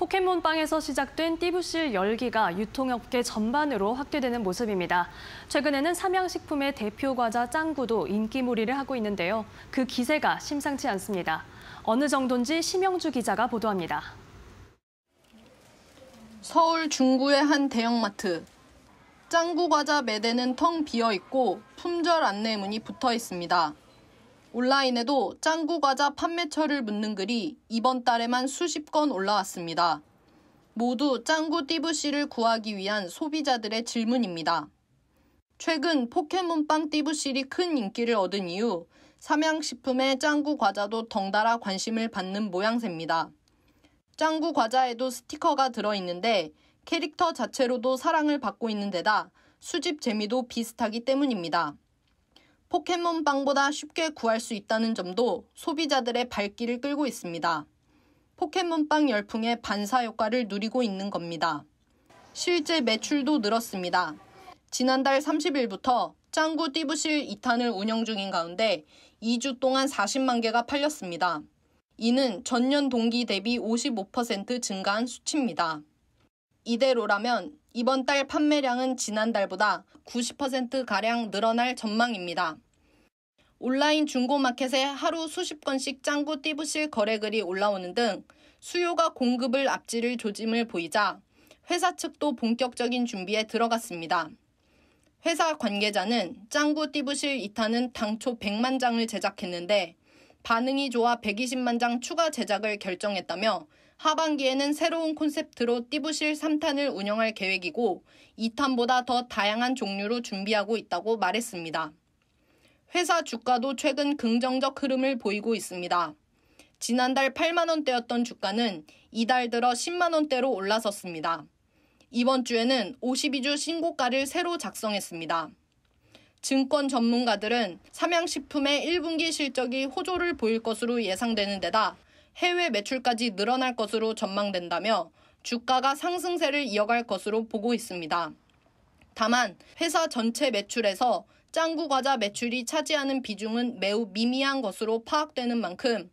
포켓몬빵에서 시작된 띠부실 열기가 유통업계 전반으로 확대되는 모습입니다. 최근에는 삼양식품의 대표 과자 짱구도 인기몰이를 하고 있는데요. 그 기세가 심상치 않습니다. 어느 정도인지 심영주 기자가 보도합니다. 서울 중구의 한 대형마트. 짱구 과자 매대는 텅 비어 있고 품절 안내문이 붙어 있습니다. 온라인에도 짱구 과자 판매처를 묻는 글이 이번 달에만 수십 건 올라왔습니다. 모두 짱구 띠부씨를 구하기 위한 소비자들의 질문입니다. 최근 포켓몬빵 띠부씨이큰 인기를 얻은 이후 삼양식품의 짱구 과자도 덩달아 관심을 받는 모양새입니다. 짱구 과자에도 스티커가 들어있는데 캐릭터 자체로도 사랑을 받고 있는 데다 수집 재미도 비슷하기 때문입니다. 포켓몬빵보다 쉽게 구할 수 있다는 점도 소비자들의 발길을 끌고 있습니다. 포켓몬빵 열풍의 반사 효과를 누리고 있는 겁니다. 실제 매출도 늘었습니다. 지난달 30일부터 짱구 띠부실 2탄을 운영 중인 가운데 2주 동안 40만 개가 팔렸습니다. 이는 전년 동기 대비 55% 증가한 수치입니다. 이대로라면 이번 달 판매량은 지난달보다 90%가량 늘어날 전망입니다. 온라인 중고마켓에 하루 수십 건씩 짱구 띠부실 거래글이 올라오는 등 수요가 공급을 앞지를 조짐을 보이자 회사 측도 본격적인 준비에 들어갔습니다. 회사 관계자는 짱구 띠부실 2탄은 당초 100만 장을 제작했는데 반응이 좋아 120만 장 추가 제작을 결정했다며 하반기에는 새로운 콘셉트로 띠부실 3탄을 운영할 계획이고 2탄보다 더 다양한 종류로 준비하고 있다고 말했습니다. 회사 주가도 최근 긍정적 흐름을 보이고 있습니다. 지난달 8만원대였던 주가는 이달 들어 10만원대로 올라섰습니다. 이번 주에는 52주 신고가를 새로 작성했습니다. 증권 전문가들은 삼양식품의 1분기 실적이 호조를 보일 것으로 예상되는 데다 해외 매출까지 늘어날 것으로 전망된다며 주가가 상승세를 이어갈 것으로 보고 있습니다. 다만 회사 전체 매출에서 짱구 과자 매출이 차지하는 비중은 매우 미미한 것으로 파악되는 만큼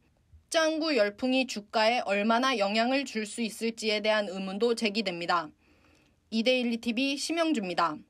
짱구 열풍이 주가에 얼마나 영향을 줄 수 있을지에 대한 의문도 제기됩니다. 이데일리TV 심영주입니다.